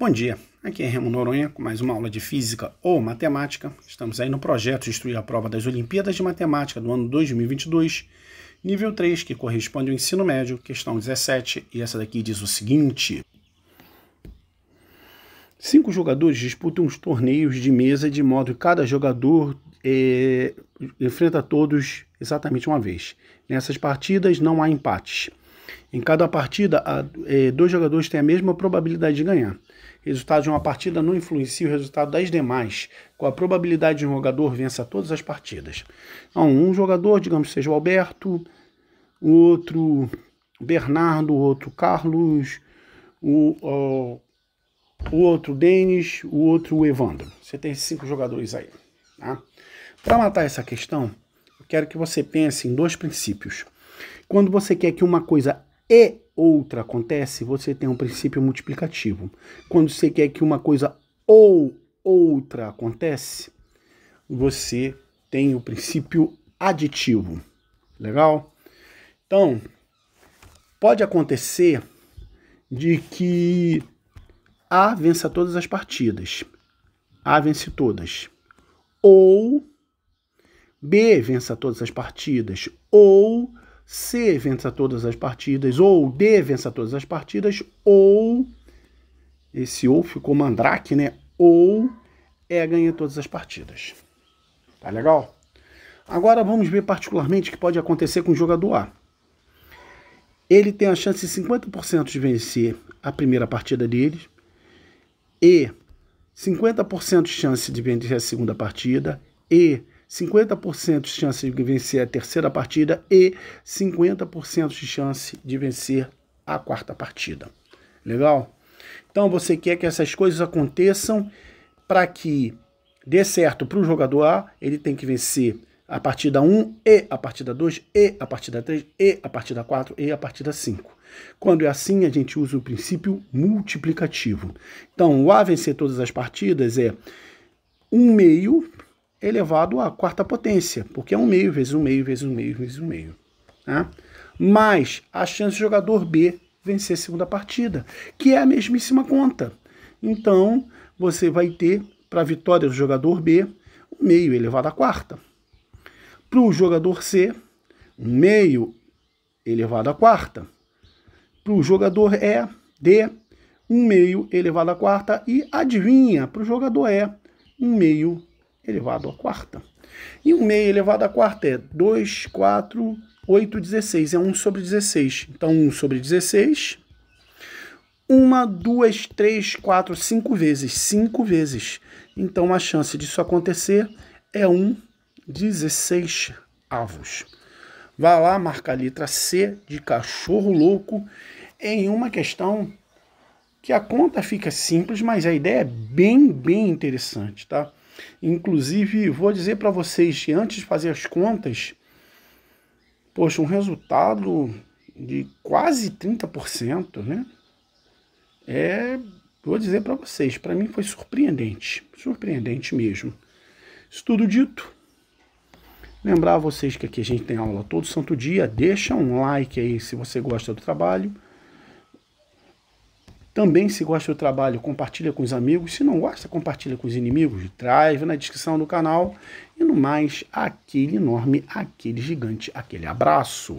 Bom dia, aqui é Remo Noronha com mais uma aula de Física ou Matemática. Estamos aí no projeto de Instruir a Prova das Olimpíadas de Matemática do ano 2022, nível 3, que corresponde ao ensino médio, questão 17, e essa daqui diz o seguinte. Cinco jogadores disputam os torneios de mesa de modo que cada jogador é, enfrenta todos exatamente uma vez. Nessas partidas não há empates. Em cada partida, eh, dois jogadores têm a mesma probabilidade de ganhar. Resultado de uma partida não influencia o resultado das demais, com a probabilidade de um jogador vencer todas as partidas. Então, um jogador, digamos, seja o Alberto, o outro Bernardo, o outro Carlos, o, o, o outro Denis, o outro Evandro. Você tem cinco jogadores aí. Tá? Para matar essa questão, eu quero que você pense em dois princípios. Quando você quer que uma coisa e outra acontece, você tem um princípio multiplicativo. Quando você quer que uma coisa ou outra acontece, você tem o princípio aditivo. Legal? Então, pode acontecer de que A vença todas as partidas. A vence todas. Ou B vença todas as partidas. Ou C vença todas as partidas, ou D vença todas as partidas, ou esse ou ficou mandrake, né? Ou é ganha todas as partidas. Tá legal? Agora vamos ver particularmente o que pode acontecer com o jogador A. Ele tem a chance de 50% de vencer a primeira partida dele e 50% de chance de vencer a segunda partida e 50% de chance de vencer a terceira partida e 50% de chance de vencer a quarta partida. Legal? Então você quer que essas coisas aconteçam para que dê certo para o jogador A, ele tem que vencer a partida 1 e a partida 2 e a partida 3 e a partida 4 e a partida 5. Quando é assim, a gente usa o princípio multiplicativo. Então, o A vencer todas as partidas é 1 meio elevado à quarta potência, porque é um meio vezes um meio vezes um meio vezes um meio. Né? Mais a chance do jogador B vencer a segunda partida, que é a mesmíssima conta. Então, você vai ter, para a vitória do jogador B, um meio elevado à quarta. Para o jogador C, um meio elevado à quarta. Para o jogador E, D, um meio elevado à quarta. E adivinha, para o jogador E, um meio elevado à quarta. E um meio elevado à quarta é 2, 4, 8, 16. É 1 sobre 16. Então, 1 sobre 16. 1, 2, 3, 4, 5 vezes. 5 vezes. Então, a chance disso acontecer é 1, 16 avos. Vá lá, marca a letra C de cachorro louco em uma questão que a conta fica simples, mas a ideia é bem, bem interessante, tá? Inclusive, vou dizer para vocês que antes de fazer as contas, poxa, um resultado de quase 30%, né? É, vou dizer para vocês, para mim foi surpreendente, surpreendente mesmo. Isso tudo dito, lembrar a vocês que aqui a gente tem aula todo santo dia, deixa um like aí se você gosta do trabalho. Também, se gosta do trabalho, compartilha com os amigos. Se não gosta, compartilha com os inimigos. Traz na descrição do canal. E no mais, aquele enorme, aquele gigante, aquele abraço.